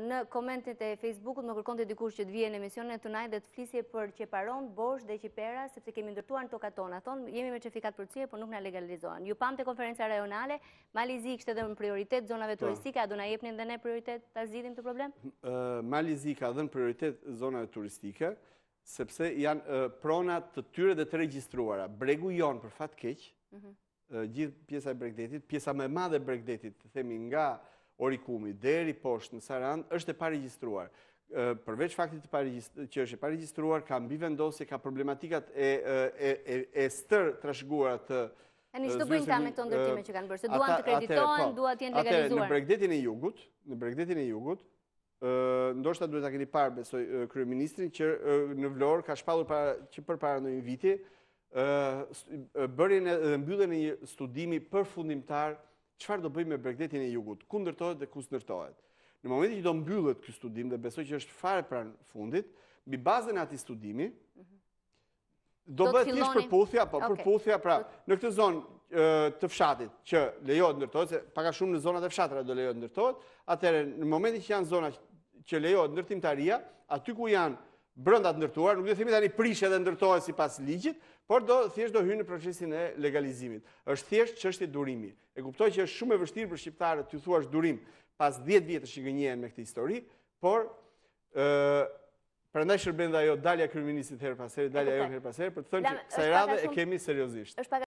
në komentit e Facebookut më kërkon të dikush që të vijen emisionën e tunaj dhe të flisje për që paron, bosh dhe që pera, sepse kemi ndërtuar në toka tona. Thonë, jemi me qëfikat për cje, por nuk në legalizohen. Ju pam të konferenca rajonale, Malizi i kështë edhe në prioritet zonave po. turistike, a do në jepnin dhe ne prioritet të zidim të problem? Malizi ka dhe në prioritet zonave turistike, sepse janë prona të tyre dhe të registruara. Bregu jonë për fatë keqë, mhm. gjithë pjesa e bregdetit, pjesa me madhe bregdetit, të themi nga orikumi deri poshtë në Sarand është e parigjistruar. Përveç faktit që është e parigjistruar, ka mbi vendosje, ka problematikat e stër trashguar të E një bëjnë ta me të ndërtime që kanë bërë, se duan të kreditojnë, po. duan të jenë legalizuar. Atërë, në bregdetin e jugut, në bregdetin e jugut, ndoshta duhet të këti parë, besoj, kërëministrin, që në vlorë ka shpallur që për para në një viti, bërën e mbyllën e një studimi për qëfar do bëjmë me bregdetin e jugut, ku ndërtohet dhe ku së ndërtojt. Në momenti që do mbyllet kësë studim dhe besoj që është fare pra në fundit, mi bazën ati studimi, mhm. do bëhet një shpërputhja, po përputhja pra në këtë zonë të fshatit që lejohet ndërtohet, se paka shumë në zonat e fshatra do lejohet ndërtohet, atëre në momenti që janë zonat që lejohet ndërtim të aria, aty ku janë brënda të ndërtuar, nuk do të themi tani prishe dhe ndërtohet sipas ligjit, por do thjesht do hynë në procesin e legalizimit. Është thjesht i durimi. E kuptoj që është shumë e vështirë për shqiptarët të thuash durim pas 10 vjetësh që gënjehen me këtë histori, por për prandaj shërbenda ajo dalja kryeministit herë pas herë, dalja ajo herë pas herë për të thënë se kësaj radhe e kemi seriozisht.